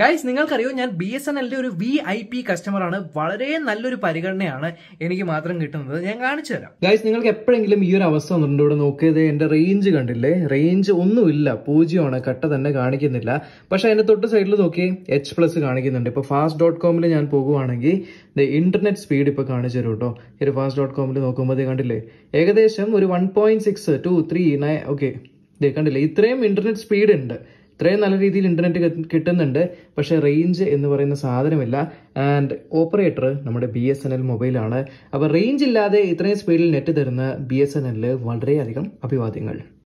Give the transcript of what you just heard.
guys നിങ്ങൾക്കറിയോ ഞാൻ B S N എല്ലിന്റെ ഒരു വി ഐ പി കസ്റ്റമറാണ് വളരെ നല്ലൊരു പരിഗണനയാണ് എനിക്ക് മാത്രം കിട്ടുന്നത് ഞാൻ കാണിച്ചു തരാം ഗൈസ് നിങ്ങൾക്ക് എപ്പോഴെങ്കിലും ഈ ഒരു അവസ്ഥ വന്നിട്ടുണ്ട് ഇവിടെ നോക്കിയത് എന്റെ റേഞ്ച് കണ്ടില്ലേ റേഞ്ച് ഒന്നുമില്ല പൂജ്യമാണ് കട്ട തന്നെ കാണിക്കുന്നില്ല പക്ഷെ അതിന്റെ തൊട്ട് സൈഡിൽ നോക്കി എച്ച് പ്ലസ് കാണിക്കുന്നുണ്ട് ഇപ്പൊ ഫാസ്റ്റ് ഡോട്ട് കോമിൽ ഞാൻ പോകുവാണെങ്കിൽ ഇന്റർനെറ്റ് സ്പീഡ് ഇപ്പൊ കാണിച്ചു തരും കേട്ടോ ഇത് ഫാസ്റ്റ് ഡോട്ട് കോമിൽ നോക്കുമ്പോൾ കണ്ടില്ലേ ഏകദേശം ഒരു one point six two three nine okay കണ്ടില്ലേ ഇത്രയും ഇന്റർനെറ്റ് സ്പീഡ് ഉണ്ട് ഇത്രയും നല്ല രീതിയിൽ ഇൻ്റർനെറ്റ് കിട്ടുന്നുണ്ട് പക്ഷേ റേഞ്ച് എന്ന് പറയുന്ന സാധനമില്ല ആൻഡ് ഓപ്പറേറ്റർ നമ്മുടെ ബി എസ് എൻ എൽ മൊബൈലാണ് അപ്പോൾ റേഞ്ച് ഇല്ലാതെ ഇത്രയും സ്പീഡിൽ നെറ്റ് തരുന്ന ബി എസ് എൻ എല്ലിൽ വളരെയധികം അഭിവാദ്യങ്ങൾ